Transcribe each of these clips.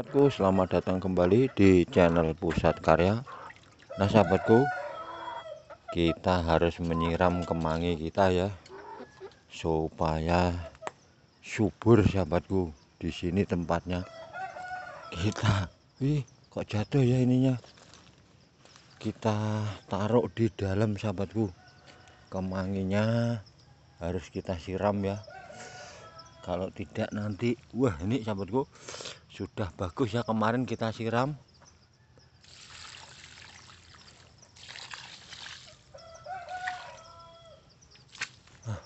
Sahabatku, selamat datang kembali di channel Pusat Karya. Nah, sahabatku, kita harus menyiram kemangi kita ya, supaya subur sahabatku. Di sini tempatnya kita, wih, kok jatuh ya ininya? Kita taruh di dalam sahabatku. Kemanginya harus kita siram ya. Kalau tidak nanti, wah ini sahabatku sudah bagus ya kemarin kita siram nah,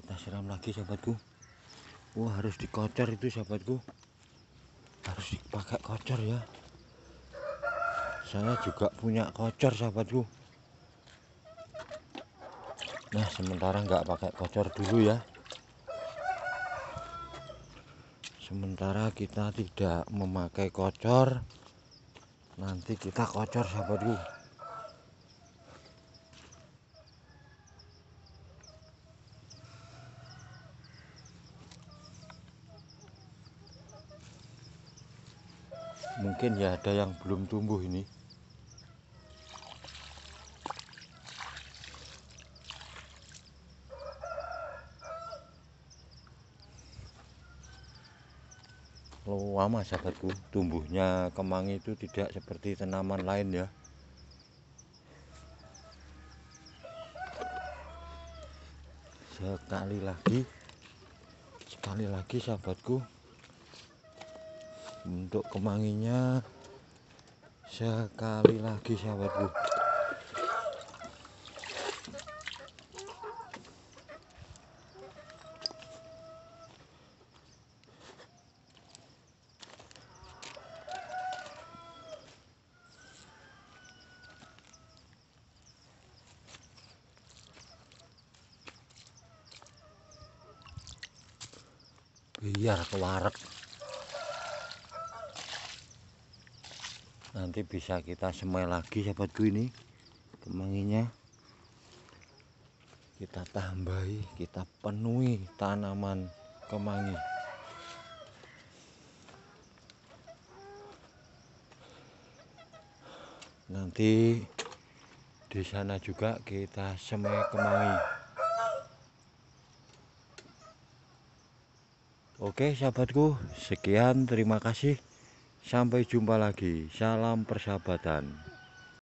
kita siram lagi sahabatku wah harus dikocor itu sahabatku harus dipakai kocor ya saya juga punya kocor sahabatku nah sementara nggak pakai kocor dulu ya sementara kita tidak memakai kocor nanti kita kocor sahabat dulu mungkin ya ada yang belum tumbuh ini lama sahabatku tumbuhnya kemangi itu tidak seperti tanaman lain ya sekali lagi sekali lagi sahabatku untuk kemanginya sekali lagi sahabatku biar kewarek nanti bisa kita semai lagi sahabatku ini kemanginya kita tambahi kita penuhi tanaman kemangi nanti di sana juga kita semai kemangi Oke sahabatku, sekian terima kasih. Sampai jumpa lagi. Salam persahabatan.